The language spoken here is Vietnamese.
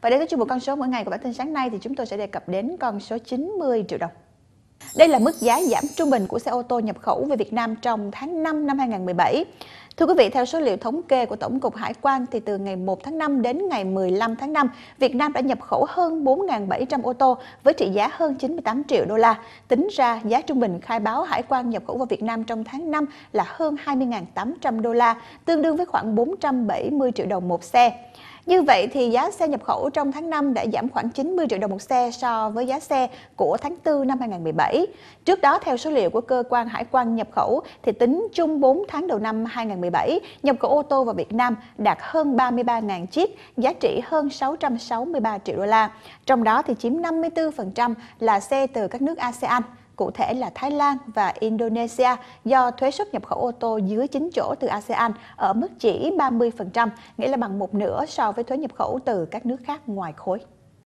Và đến với chương mục con số mỗi ngày của bản tin sáng nay thì chúng tôi sẽ đề cập đến con số 90 triệu đồng. Đây là mức giá giảm trung bình của xe ô tô nhập khẩu về Việt Nam trong tháng 5 năm 2017. Thưa quý vị, theo số liệu thống kê của Tổng cục Hải quan thì từ ngày 1 tháng 5 đến ngày 15 tháng 5, Việt Nam đã nhập khẩu hơn 4.700 ô tô với trị giá hơn 98 triệu đô la. Tính ra, giá trung bình khai báo hải quan nhập khẩu vào Việt Nam trong tháng 5 là hơn 20.800 đô la, tương đương với khoảng 470 triệu đồng một xe. Như vậy thì giá xe nhập khẩu trong tháng 5 đã giảm khoảng 90 triệu đồng một xe so với giá xe của tháng 4 năm 2017. Trước đó theo số liệu của cơ quan hải quan nhập khẩu thì tính chung 4 tháng đầu năm 2017, nhập khẩu ô tô vào Việt Nam đạt hơn 33.000 chiếc, giá trị hơn 663 triệu đô la. Trong đó thì chiếm 54% là xe từ các nước ASEAN cụ thể là Thái Lan và Indonesia do thuế xuất nhập khẩu ô tô dưới 9 chỗ từ ASEAN ở mức chỉ 30%, nghĩa là bằng một nửa so với thuế nhập khẩu từ các nước khác ngoài khối.